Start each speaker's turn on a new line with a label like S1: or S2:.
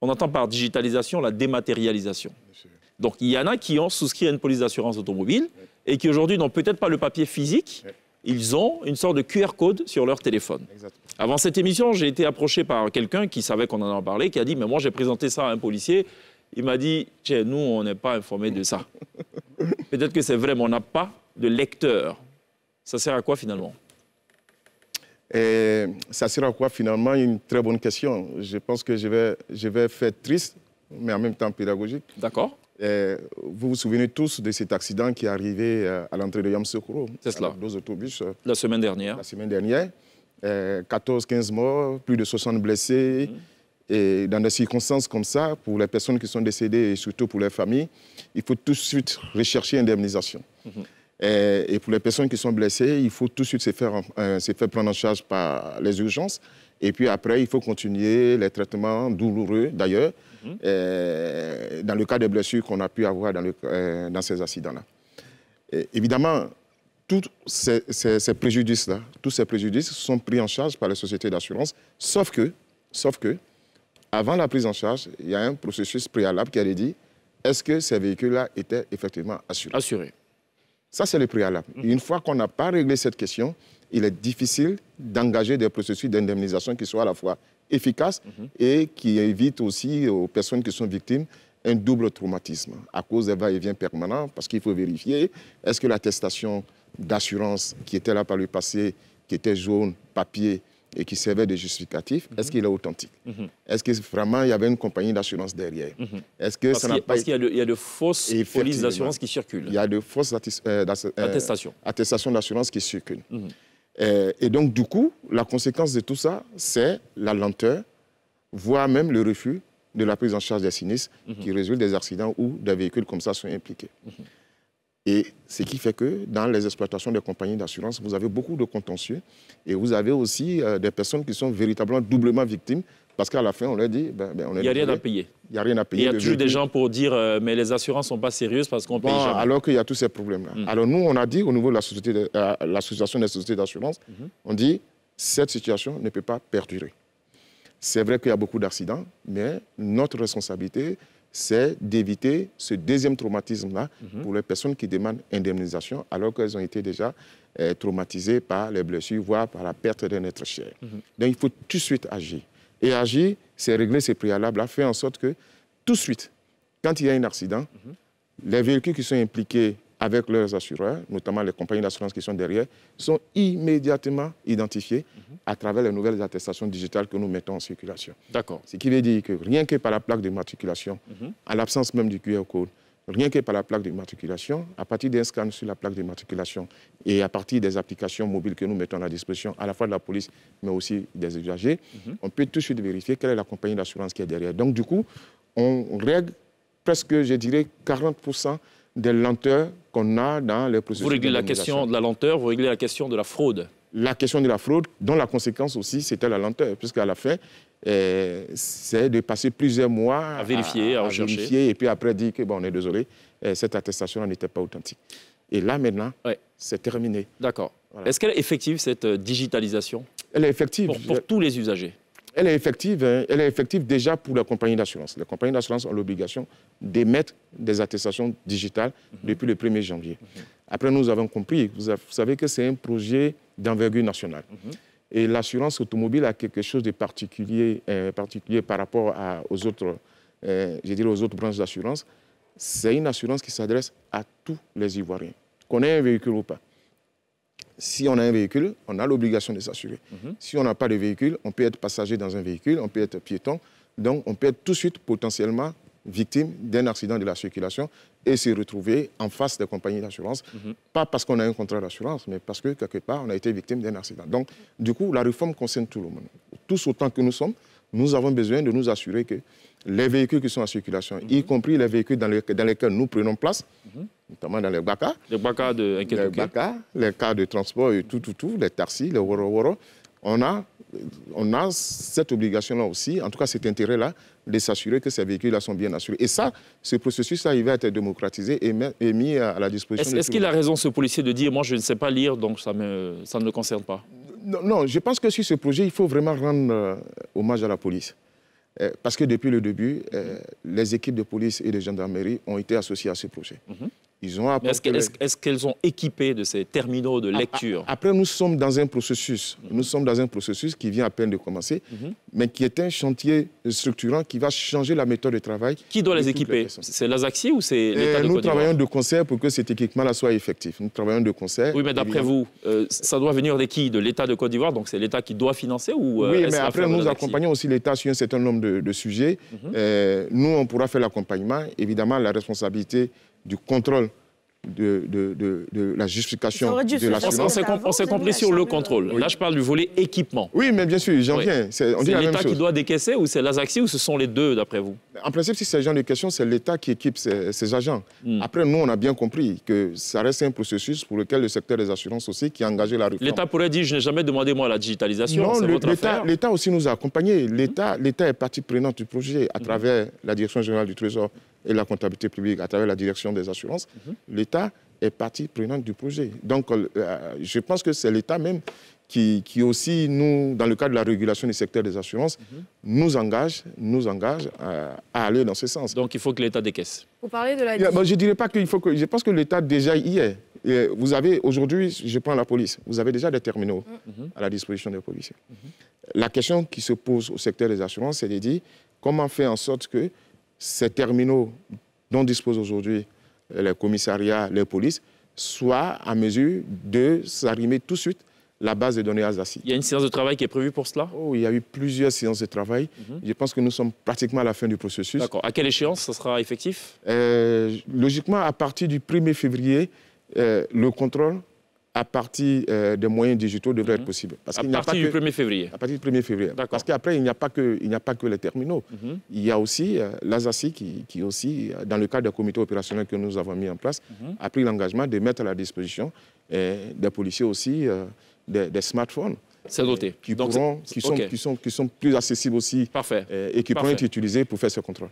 S1: On entend par digitalisation la dématérialisation. Donc il y en a qui ont souscrit à une police d'assurance automobile et qui aujourd'hui n'ont peut-être pas le papier physique. Ils ont une sorte de QR code sur leur téléphone. Avant cette émission, j'ai été approché par quelqu'un qui savait qu'on en parlait, qui a dit Mais moi, j'ai présenté ça à un policier. Il m'a dit Tiens, nous, on n'est pas informés de ça. peut-être que c'est vrai, mais on n'a pas de lecteur. Ça sert à quoi finalement
S2: et ça sera quoi finalement Une très bonne question. Je pense que je vais, je vais faire triste, mais en même temps pédagogique. D'accord. vous vous souvenez tous de cet accident qui est arrivé euh, à l'entrée de Yamsekuro C'est cela. Deux autobus. Euh, la semaine dernière. La semaine dernière. 14-15 morts, plus de 60 blessés. Mmh. Et dans des circonstances comme ça, pour les personnes qui sont décédées et surtout pour les familles, il faut tout de suite rechercher indemnisation. Mmh. Euh, et, pour les personnes qui sont blessées, il faut tout de suite euh, se faire, prendre en charge par les urgences. Et puis après, il faut continuer les traitements douloureux, d'ailleurs, mhm. euh, dans le cas des blessures qu'on a pu avoir dans, ces accidents-là. Évidemment, tous ces, préjudices-là, tous ces préjudices sont pris en charge par les sociétés d'assurance, sauf que, sauf que, avant la prise en charge, il y a un processus préalable qui a dit est-ce que ces véhicules-là étaient effectivement assurés Assurés. Ça, c'est le préalable. Mm-hmm. Une fois qu'on n'a pas réglé cette question, il est difficile d'engager des processus d'indemnisation qui soient à la fois efficaces mm-hmm. et qui évitent aussi aux personnes qui sont victimes un double traumatisme à cause des va-et-vient permanents, parce qu'il faut vérifier est-ce que l'attestation d'assurance qui était là par le passé, qui était jaune, papier, et qui servait de justificatif, est-ce mhm. qu'il est authentique mhm. Est-ce que vraiment il y avait une compagnie d'assurance derrière mhm. Est-ce que parce ça Parce qu'il
S1: y, a de fausses polices d'assurance qui
S2: circulent. Il y a de fausses euh, euh, attestations, d'assurance qui circulent. Euh, et donc du coup, la conséquence de tout ça, c'est la lenteur, voire même le refus de la prise en charge des sinistres qui résulte des accidents où des véhicules comme ça sont impliqués. Et ce qui fait que dans les exploitations des compagnies d'assurance, vous avez beaucoup de contentieux et vous avez aussi euh, des personnes qui sont véritablement doublement victimes parce qu'à la fin, on leur dit... Ben, ben on il n'y a rien à payer.
S1: Il n'y a rien à payer. Il y a toujours des gens pour dire euh, mais les assurances ne sont pas sérieuses parce qu'on ne paye jamais. Alors
S2: qu'il y a tous ces problèmes-là. Mm. Alors nous, on a dit au niveau de euh, l'association des sociétés d'assurance, mm-hmm. on dit cette situation ne peut pas perdurer. C'est vrai qu'il y a beaucoup d'accidents, mais notre responsabilité, c'est d'éviter ce deuxième traumatisme-là mhm. pour les personnes qui demandent indemnisation alors qu'elles ont été déjà euh, traumatisées par les blessures, voire par la perte d'un être cher. Mhm. Donc il faut tout de suite agir. Et agir, c'est régler ces préalables-là, faire en sorte que tout de suite, quand il y a un accident, mhm. les véhicules qui sont impliqués avec leurs assureurs, notamment les compagnies d'assurance qui sont derrière, sont immédiatement identifiés mhm. à travers les nouvelles attestations digitales que nous mettons en circulation. D'accord. Ce qui veut dire que rien que par la plaque de matriculation, mhm. à l'absence même du QR code, rien que par la plaque de matriculation, à partir d'un scan sur la plaque de matriculation et à partir des applications mobiles que nous mettons à la disposition, à la fois de la police, mais aussi des usagers, mhm. on peut tout de suite vérifier quelle est la compagnie d'assurance qui est derrière. Donc, du coup, on règle presque, je dirais, 40 des lenteurs qu'on a dans les processus. Vous réglez la question de la lenteur, vous
S1: réglez la question de la fraude.
S2: La question de la fraude, dont la conséquence aussi, c'était la lenteur, puisqu'à la fin, eh, c'est de passer plusieurs mois à vérifier, à, rechercher. Vérifier, et puis après dire que, bon, on est désolé, eh, cette attestation n'était pas authentique. Et là, maintenant, c'est terminé. D'accord. Est-ce qu'elle est
S1: effective, cette euh, digitalisation
S2: Elle est effective. pour tous les usagers elle est effective, hein. elle est effective déjà pour les compagnies d'assurance. Les compagnies d'assurance ont l'obligation d'émettre des attestations digitales mhm. depuis le 1er janvier. Après, nous avons compris, vous, savez que c'est un projet d'envergure nationale. Mhm. Et l'assurance automobile a quelque chose de particulier, euh, particulier par rapport aux, autres, euh, aux autres branches d'assurance. C'est une assurance qui s'adresse à tous les Ivoiriens, qu'on ait un véhicule ou pas si on a un véhicule, on a l'obligation de s'assurer. Mhm. Si on n'a pas de véhicule, on peut être passager dans un véhicule, on peut être piéton. Donc, on peut être tout de suite potentiellement victime d'un accident de la circulation et se retrouver en face des compagnies d'assurance. Mhm. Pas parce qu'on a un contrat d'assurance, mais parce que quelque part, on a été victime d'un accident. Donc, du coup, la réforme concerne tout le monde. Tous autant que nous sommes, nous avons besoin de nous assurer que les véhicules qui sont en circulation, y mhm. compris les véhicules dans, lesquels nous prenons place, mhm. notamment dans les BACA, les BACA, de... de transport et tout, les taxis, les woro on a, cette obligation-là aussi, en tout cas cet intérêt-là, de s'assurer que ces véhicules-là sont bien assurés. Et ça, ce processus-là, il va être démocratisé et, mis à la disposition. Est-ce qu'il a raison,
S1: ce policier, de dire, moi, je ne sais pas lire, donc ça, ça ne me concerne pas
S2: non, je pense que sur ce projet, il faut vraiment rendre euh, hommage à la police. Euh, parce que depuis le début, euh, les équipes de police et de gendarmerie ont été associées à ce projet. Mhm. Est-ce
S1: qu'elles ont équipé de ces terminaux de lecture
S2: Après, nous sommes dans un processus. Mhm. Nous sommes dans un processus qui vient à peine de commencer, mhm. mais qui est un chantier structurant qui va changer la méthode de travail. Qui
S1: doit les équiper C'est l'ASAXI ou c'est l'État euh, de Côte d'Ivoire ?– Nous travaillons
S2: de concert pour que cet équipement-là soit effectif. Nous travaillons de concert. Oui, mais d'après vous,
S1: euh, ça doit venir de qui De l'État de Côte d'Ivoire Donc c'est l'État qui doit financer ou euh, Oui, mais après, nous accompagnons
S2: aussi l'État sur un certain nombre de, sujets. Mhm. nous, on pourra faire l'accompagnement. Évidemment, la responsabilité du contrôle de, de, de, la justification de l'assurance. On s'est compris sur le
S1: contrôle. Là, je parle du volet équipement.
S2: Oui, mais bien sûr, j'en viens. C'est l'État qui
S1: doit décaisser ou c'est l'ASAXI
S2: ou ce sont les deux, d'après vous En principe, si c'est genre de question, c'est l'État qui équipe ses, agents. Hmm. Après, nous, on a bien compris que ça reste un processus pour lequel le secteur des assurances aussi qui a engagé la réforme. L'État pourrait
S1: dire, je n'ai jamais demandé, moi, la digitalisation, Non, l'État
S2: aussi nous a accompagnés. L'État l'État est partie prenante du projet à hmm. travers la Direction générale du Trésor et la comptabilité publique à travers la direction des assurances, mhm. l'État est partie prenante du projet. Donc, euh, euh, je pense que c'est l'État même qui, qui, aussi, nous, dans le cadre de la régulation du secteur des assurances, mhm. nous engage, nous engage euh, à, aller dans ce sens. Donc il faut que l'État décaisse. Vous parlez de la... Yeah, je dirais pas qu'il faut que... Je pense que l'État déjà y est. vous avez, aujourd'hui, je prends la police, vous avez déjà des terminaux mm. mhm. à la disposition des policiers. La question qui se pose au secteur des assurances, c'est de dire comment faire en sorte que ces terminaux dont disposent aujourd'hui euh, les commissariats, les polices, soient à mesure de s'arrimer tout de suite la base de données Azassi. Il y a une séance de travail qui est prévue pour cela oh, Il y a eu plusieurs séances de travail. Mhm. Je pense que nous sommes pratiquement à la fin du processus. D'accord. À quelle échéance ça sera effectif euh, Logiquement, à partir du 1er février, euh, le contrôle à partir euh, des moyens digitaux devrait être mhm. possible. Parce à, partir du 1er février. à partir du 1er février. Parce qu'après, il n'y a, pas que, a pas que les terminaux. Mhm. Il y a aussi euh, qui, aussi, euh, dans le cadre du comité opérationnel que nous avons mis en place, mhm. a pris l'engagement de mettre à la disposition euh, des policiers aussi des, smartphones. C'est doté. Qui, qui, sont, sont, qui, sont, plus accessibles aussi Parfait. et qui pourront être utilisés pour faire ce contrôle.